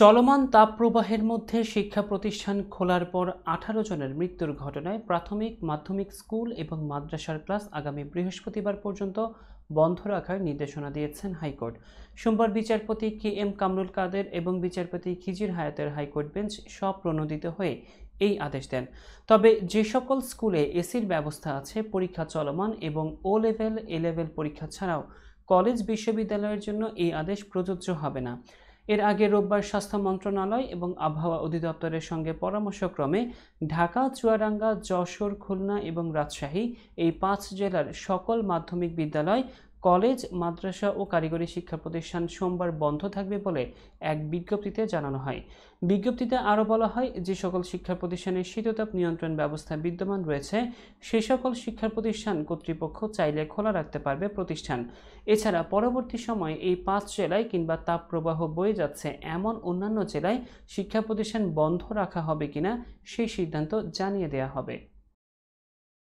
চলমান তাপ প্রবাহের মধ্যে শিক্ষা প্রতিষ্ঠান খোলার পর আঠারো জনের মৃত্যুর ঘটনায় প্রাথমিক মাধ্যমিক স্কুল এবং মাদ্রাসার ক্লাস আগামী বৃহস্পতিবার পর্যন্ত বন্ধ রাখার নির্দেশনা দিয়েছেন হাইকোর্ট সোমবার বিচারপতি কে এম কামরুল কাদের এবং বিচারপতি খিজির হায়াতের হাইকোর্ট বেঞ্চ স্বপ্রণোদিত হয়ে এই আদেশ দেন তবে যে সকল স্কুলে এসির ব্যবস্থা আছে পরীক্ষা চলমান এবং ও লেভেল এ লেভেল পরীক্ষা ছাড়াও কলেজ বিশ্ববিদ্যালয়ের জন্য এই আদেশ প্রযোজ্য হবে না এর আগে রোববার স্বাস্থ্য মন্ত্রণালয় এবং আবহাওয়া অধিদপ্তরের সঙ্গে পরামর্শক্রমে ঢাকা চুয়াডাঙ্গা যশোর খুলনা এবং রাজশাহী এই পাঁচ জেলার সকল মাধ্যমিক বিদ্যালয় কলেজ মাদ্রাসা ও কারিগরি শিক্ষা প্রতিষ্ঠান সোমবার বন্ধ থাকবে বলে এক বিজ্ঞপ্তিতে জানানো হয় বিজ্ঞপ্তিতে আরও বলা হয় যে সকল শিক্ষা প্রতিষ্ঠানের শীততাপ নিয়ন্ত্রণ ব্যবস্থা বিদ্যমান রয়েছে সে সকল শিক্ষা প্রতিষ্ঠান কর্তৃপক্ষ চাইলে খোলা রাখতে পারবে প্রতিষ্ঠান এছাড়া পরবর্তী সময়ে এই পাঁচ জেলায় কিংবা তাপ প্রবাহ বয়ে যাচ্ছে এমন অন্যান্য জেলায় শিক্ষা প্রতিষ্ঠান বন্ধ রাখা হবে কিনা সেই সিদ্ধান্ত জানিয়ে দেওয়া হবে